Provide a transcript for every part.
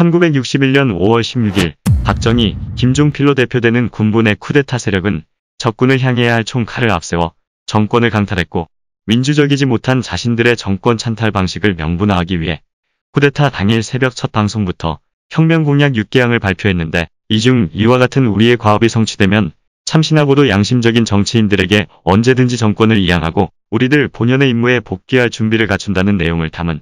1961년 5월 16일 박정희, 김종필로 대표되는 군부내 쿠데타 세력은 적군을 향해야 할 총칼을 앞세워 정권을 강탈했고 민주적이지 못한 자신들의 정권 찬탈 방식을 명분화하기 위해 쿠데타 당일 새벽 첫 방송부터 혁명공약 6개항을 발표했는데 이 중 이와 같은 우리의 과업이 성취되면 참신하고도 양심적인 정치인들에게 언제든지 정권을 이양하고 우리들 본연의 임무에 복귀할 준비를 갖춘다는 내용을 담은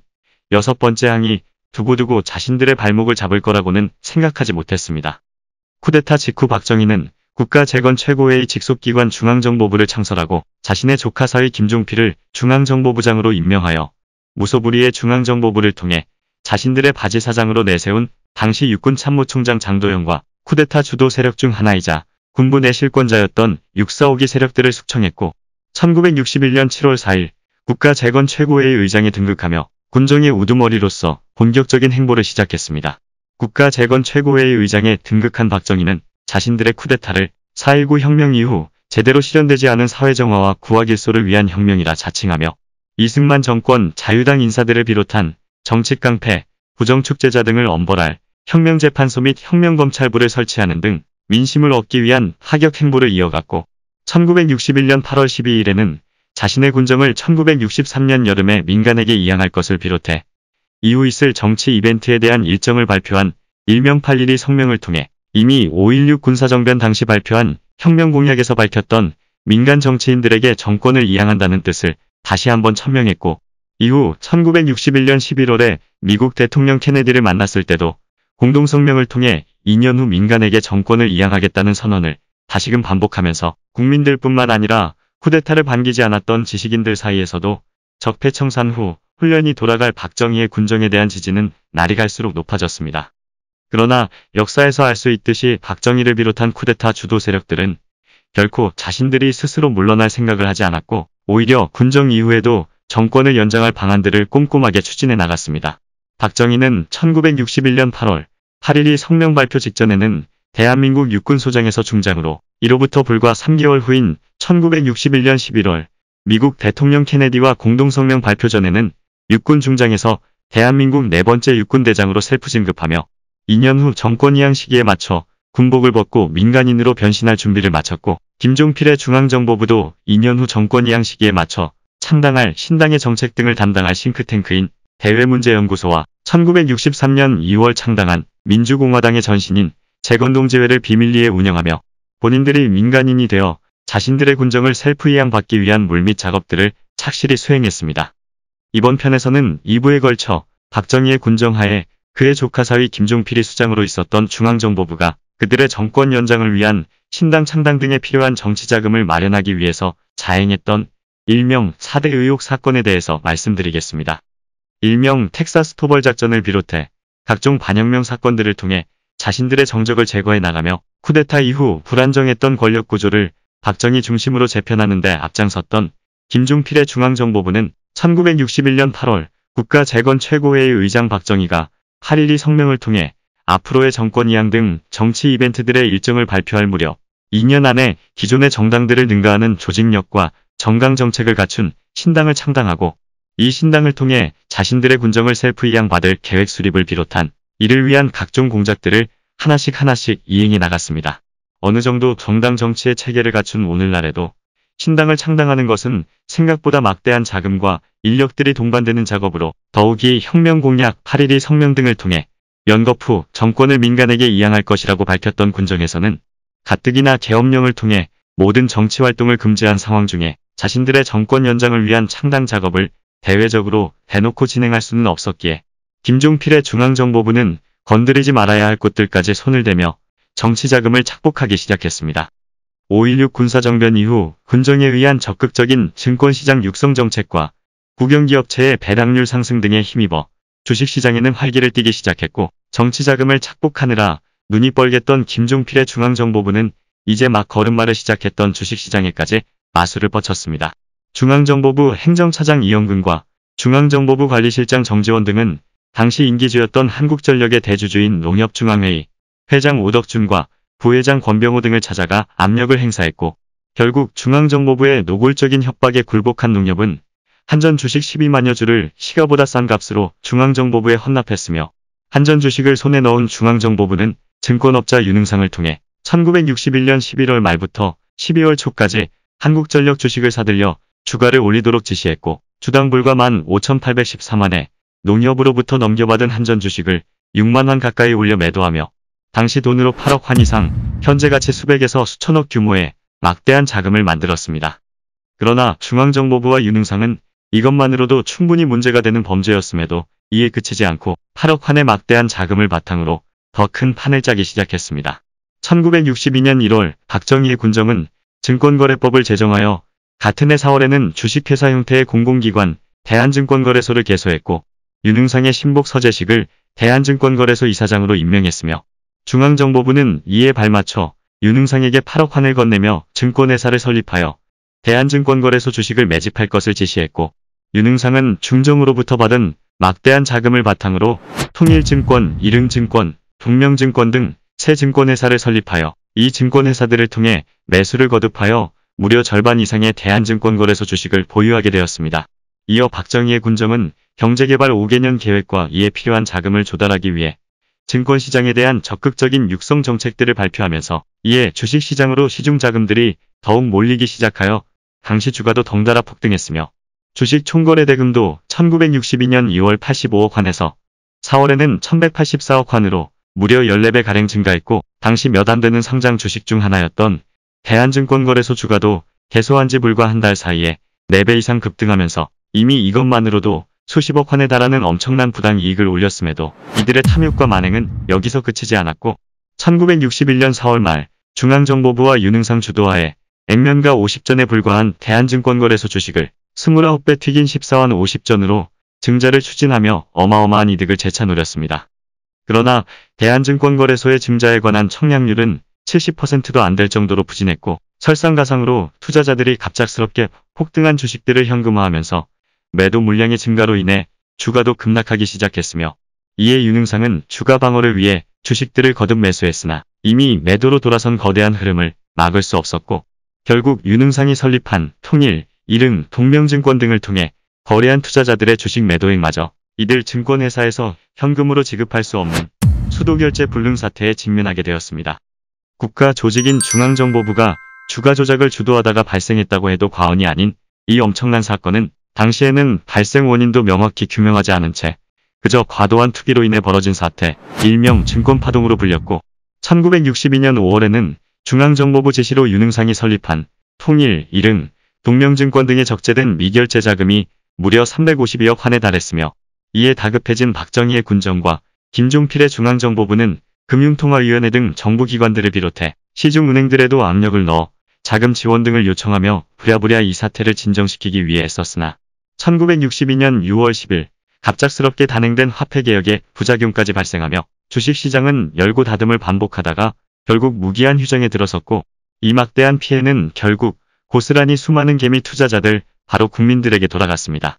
여섯 번째 항이 두고두고 자신들의 발목을 잡을 거라고는 생각하지 못했습니다. 쿠데타 직후 박정희는 국가재건 최고회의 직속기관 중앙정보부를 창설하고 자신의 조카사의 김종필을 중앙정보부장으로 임명하여 무소불위의 중앙정보부를 통해 자신들의 바지사장으로 내세운 당시 육군참모총장 장도영과 쿠데타 주도 세력 중 하나이자 군부 내실권자였던 645기 세력들을 숙청했고 1961년 7월 4일 국가재건 최고회의 의장에 등극하며 군정의 우두머리로서 본격적인 행보를 시작했습니다. 국가 재건 최고회의 의장에 등극한 박정희는 자신들의 쿠데타를 4.19 혁명 이후 제대로 실현되지 않은 사회정화와 구하길소를 위한 혁명이라 자칭하며 이승만 정권 자유당 인사들을 비롯한 정치 깡패, 부정축제자 등을 엄벌할 혁명재판소 및 혁명검찰부를 설치하는 등 민심을 얻기 위한 하격 행보를 이어갔고 1961년 8월 12일에는 자신의 군정을 1963년 여름에 민간에게 이양할 것을 비롯해 이후 있을 정치 이벤트에 대한 일정을 발표한 일명 8.12 성명을 통해 이미 5.16 군사정변 당시 발표한 혁명공약에서 밝혔던 민간 정치인들에게 정권을 이양한다는 뜻을 다시 한번 천명했고 이후 1961년 11월에 미국 대통령 케네디를 만났을 때도 공동성명을 통해 2년 후 민간에게 정권을 이양하겠다는 선언을 다시금 반복하면서 국민들뿐만 아니라 쿠데타를 반기지 않았던 지식인들 사이에서도 적폐청산 후 훈련이 돌아갈 박정희의 군정에 대한 지지는 날이 갈수록 높아졌습니다. 그러나 역사에서 알 수 있듯이 박정희를 비롯한 쿠데타 주도 세력들은 결코 자신들이 스스로 물러날 생각을 하지 않았고 오히려 군정 이후에도 정권을 연장할 방안들을 꼼꼼하게 추진해 나갔습니다. 박정희는 1961년 8월 8.12 성명 발표 직전에는 대한민국 육군소장에서 중장으로 이로부터 불과 3개월 후인 1961년 11월 미국 대통령 케네디와 공동성명 발표 전에는 육군 중장에서 대한민국 네 번째 육군대장으로 셀프 진급하며 2년 후 정권 이양 시기에 맞춰 군복을 벗고 민간인으로 변신할 준비를 마쳤고 김종필의 중앙정보부도 2년 후 정권 이양 시기에 맞춰 창당할 신당의 정책 등을 담당할 싱크탱크인 대외문제연구소와 1963년 2월 창당한 민주공화당의 전신인 재건동제회를 비밀리에 운영하며 본인들이 민간인이 되어 자신들의 군정을 셀프 이양받기 위한 물밑 작업들을 착실히 수행했습니다. 이번 편에서는 2부에 걸쳐 박정희의 군정하에 그의 조카 사위 김종필이 수장으로 있었던 중앙정보부가 그들의 정권 연장을 위한 신당 창당 등에 필요한 정치자금을 마련하기 위해서 자행했던 일명 4대 의혹 사건에 대해서 말씀드리겠습니다. 일명 텍사스 토벌 작전을 비롯해 각종 반영명 사건들을 통해 자신들의 정적을 제거해 나가며 쿠데타 이후 불안정했던 권력구조를 박정희 중심으로 재편하는데 앞장섰던 김중필의 중앙정보부는 1961년 8월 국가 재건 최고회의 의장 박정희가 8.12 성명을 통해 앞으로의 정권 이양 등 정치 이벤트들의 일정을 발표할 무렵 2년 안에 기존의 정당들을 능가하는 조직력과 정강정책을 갖춘 신당을 창당하고 이 신당을 통해 자신들의 군정을 셀프 이양받을 계획 수립을 비롯한 이를 위한 각종 공작들을 하나씩 하나씩 이행이 나갔습니다. 어느 정도 정당 정치의 체계를 갖춘 오늘날에도 신당을 창당하는 것은 생각보다 막대한 자금과 인력들이 동반되는 작업으로 더욱이 혁명 공약 8.12 성명 등을 통해 연거 후 정권을 민간에게 이양할 것이라고 밝혔던 군정에서는 가뜩이나 계엄령을 통해 모든 정치 활동을 금지한 상황 중에 자신들의 정권 연장을 위한 창당 작업을 대외적으로 대놓고 진행할 수는 없었기에 김종필의 중앙정보부는 건드리지 말아야 할 곳들까지 손을 대며 정치자금을 착복하기 시작했습니다. 5.16 군사정변 이후 군정에 의한 적극적인 증권시장 육성정책과 국영기업체의 배당률 상승 등에 힘입어 주식시장에는 활기를 띠기 시작했고 정치자금을 착복하느라 눈이 뻘겠던 김종필의 중앙정보부는 이제 막 걸음마를 시작했던 주식시장에까지 마술을 뻗쳤습니다. 중앙정보부 행정차장 이영근과 중앙정보부 관리실장 정지원 등은 당시 임기주였던 한국전력의 대주주인 농협중앙회의 회장 오덕준과 부회장 권병호 등을 찾아가 압력을 행사했고 결국 중앙정보부의 노골적인 협박에 굴복한 농협은 한전 주식 12만여 주를 시가보다 싼 값으로 중앙정보부에 헌납했으며 한전 주식을 손에 넣은 중앙정보부는 증권업자 유능상을 통해 1961년 11월 말부터 12월 초까지 한국전력 주식을 사들여 주가를 올리도록 지시했고 주당 불과 15,814만에 농협으로부터 넘겨받은 한전 주식을 6만원 가까이 올려 매도하며 당시 돈으로 8억 환 이상 현재 가치 수백에서 수천억 규모의 막대한 자금을 만들었습니다. 그러나 중앙정보부와 유능상은 이것만으로도 충분히 문제가 되는 범죄였음에도 이에 그치지 않고 8억 환의 막대한 자금을 바탕으로 더 큰 판을 짜기 시작했습니다. 1962년 1월 박정희의 군정은 증권거래법을 제정하여 같은 해 4월에는 주식회사 형태의 공공기관 대한증권거래소를 개소했고 유능상의 신복 서재식을 대한증권거래소 이사장으로 임명했으며 중앙정보부는 이에 발맞춰 유능상에게 8억 환을 건네며 증권회사를 설립하여 대한증권거래소 주식을 매집할 것을 지시했고 유능상은 중정으로부터 받은 막대한 자금을 바탕으로 통일증권, 이릉증권, 동명증권 등 새 증권회사를 설립하여 이 증권회사들을 통해 매수를 거듭하여 무려 절반 이상의 대한증권거래소 주식을 보유하게 되었습니다. 이어 박정희의 군정은 경제개발 5개년 계획과 이에 필요한 자금을 조달하기 위해 증권시장에 대한 적극적인 육성 정책들을 발표하면서 이에 주식시장으로 시중자금들이 더욱 몰리기 시작하여 당시 주가도 덩달아 폭등했으며 주식 총거래 대금도 1962년 2월 85억 환에서 4월에는 1184억 환으로 무려 14배가량 증가했고 당시 몇 안 되는 상장 주식 중 하나였던 대한증권거래소 주가도 개소한 지 불과 한 달 사이에 4배 이상 급등하면서 이미 이것만으로도 수십억 환에 달하는 엄청난 부당 이익을 올렸음에도 이들의 탐욕과 만행은 여기서 그치지 않았고 1961년 4월 말 중앙정보부와 유능상 주도하에 액면가 50전에 불과한 대한증권거래소 주식을 29배 튀긴 14원 50전으로 증자를 추진하며 어마어마한 이득을 재차 노렸습니다 그러나 대한증권거래소의 증자에 관한 청량률은 70%도 안 될 정도로 부진했고 설상가상으로 투자자들이 갑작스럽게 폭등한 주식들을 현금화하면서 매도 물량의 증가로 인해 주가도 급락하기 시작했으며 이에 윤흥상은 주가 방어를 위해 주식들을 거듭 매수했으나 이미 매도로 돌아선 거대한 흐름을 막을 수 없었고 결국 윤흥상이 설립한 통일, 이릉, 동명증권 등을 통해 거래한 투자자들의 주식 매도액마저 이들 증권회사에서 현금으로 지급할 수 없는 수도결제 불능 사태에 직면하게 되었습니다. 국가 조직인 중앙정보부가 주가 조작을 주도하다가 발생했다고 해도 과언이 아닌 이 엄청난 사건은 당시에는 발생 원인도 명확히 규명하지 않은 채 그저 과도한 투기로 인해 벌어진 사태, 일명 증권파동으로 불렸고 1962년 5월에는 중앙정보부 제시로 유능상이 설립한 통일, 일흥, 동명증권 등에 적재된 미결제 자금이 무려 352억 환에 달했으며 이에 다급해진 박정희의 군정과 김종필의 중앙정보부는 금융통화위원회 등 정부기관들을 비롯해 시중은행들에도 압력을 넣어 자금 지원 등을 요청하며 부랴부랴 이 사태를 진정시키기 위해 애썼으나 1962년 6월 10일 갑작스럽게 단행된 화폐개혁의 부작용까지 발생하며 주식시장은 열고 닫음을 반복하다가 결국 무기한 휴정에 들어섰고 이 막대한 피해는 결국 고스란히 수많은 개미 투자자들 바로 국민들에게 돌아갔습니다.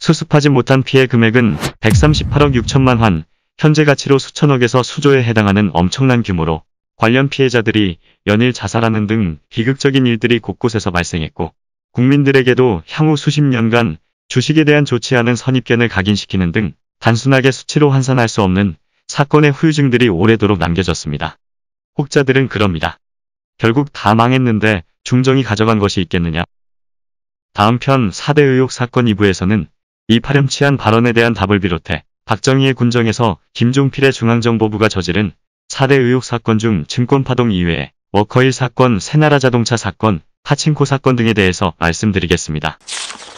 수습하지 못한 피해 금액은 138억 6천만 환, 현재 가치로 수천억에서 수조에 해당하는 엄청난 규모로 관련 피해자들이 연일 자살하는 등 비극적인 일들이 곳곳에서 발생했고 국민들에게도 향후 수십 년간 주식에 대한 좋지 않은 선입견을 각인시키는 등 단순하게 수치로 환산할 수 없는 사건의 후유증들이 오래도록 남겨졌습니다. 혹자들은 그럽니다. 결국 다 망했는데 중정이 가져간 것이 있겠느냐. 다음 편 4대 의혹 사건 2부에서는 이 파렴치한 발언에 대한 답을 비롯해 박정희의 군정에서 김종필의 중앙정보부가 저지른 4대 의혹 사건 중 증권파동 이외에 워커힐 사건, 새나라 자동차 사건, 파친코 사건 등에 대해서 말씀드리겠습니다.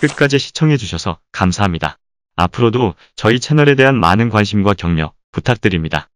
끝까지 시청해주셔서 감사합니다. 앞으로도 저희 채널에 대한 많은 관심과 격려 부탁드립니다.